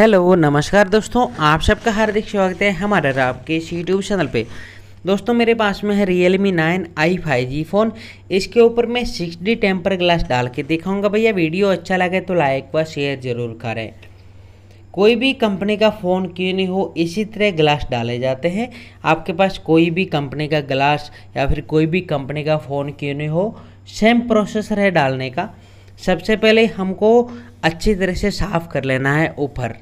hello नमस्कार दोस्तों आप सबका हार्दिक स्वागत है हमारे आपके इस यूट्यूब चैनल पे दोस्तों मेरे पास में है Realme nine I five G phone इसके ऊपर मैं सिक्स डी टेम्पर ग्लास डाल के दिखाऊंगा भैया वीडियो अच्छा लगे तो लाइक व शेयर ज़रूर करें कोई भी कंपनी का फ़ोन क्यों नहीं हो इसी तरह ग्लास डाले जाते हैं आपके पास कोई भी कंपनी का ग्लास या फिर कोई भी कंपनी का फ़ोन क्यों नहीं हो सेम प्रोसेसर है डालने का सबसे पहले हमको अच्छी तरह से साफ़ कर लेना है ऊपर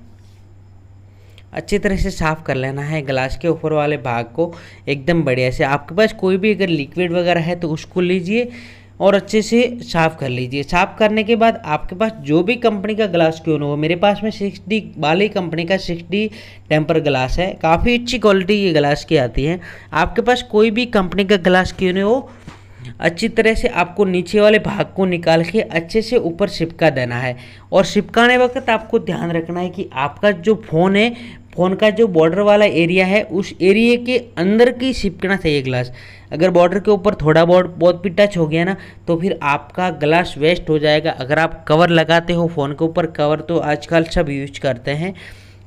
अच्छी तरह से साफ़ कर लेना है ग्लास के ऊपर वाले भाग को एकदम बढ़िया से आपके पास कोई भी अगर लिक्विड वगैरह है तो उसको लीजिए और अच्छे से साफ़ कर लीजिए साफ़ करने के बाद आपके पास जो भी कंपनी का ग्लास क्यों ना हो मेरे पास में सिक्स डी बाली कंपनी का सिक्स डी टेम्पर ग्लास है काफ़ी अच्छी क्वालिटी ये ग्लास की आती है आपके पास कोई भी कंपनी का ग्लास क्यों ना हो अच्छी तरह से आपको नीचे वाले भाग को निकाल के अच्छे से ऊपर छिपका देना है और छिपकाने वक्त आपको ध्यान रखना है कि आपका जो फ़ोन है फ़ोन का जो बॉर्डर वाला एरिया है उस एरिए के अंदर की छिपकना चाहिए ग्लास अगर बॉर्डर के ऊपर थोड़ा बॉर्ड बहुत भी टच हो गया ना तो फिर आपका ग्लास वेस्ट हो जाएगा अगर आप कवर लगाते हो फ़ोन के ऊपर कवर तो आजकल सब यूज करते हैं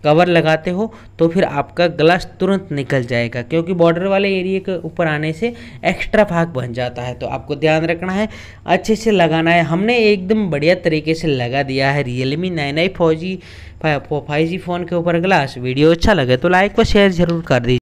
कवर लगाते हो तो फिर आपका ग्लास तुरंत निकल जाएगा क्योंकि बॉर्डर वाले एरिया के ऊपर आने से एक्स्ट्रा भाग बन जाता है तो आपको ध्यान रखना है अच्छे से लगाना है हमने एकदम बढ़िया तरीके से लगा दिया है Realme nine I four G five G phone के ऊपर ग्लास वीडियो अच्छा लगे तो लाइक व शेयर ज़रूर कर दीजिए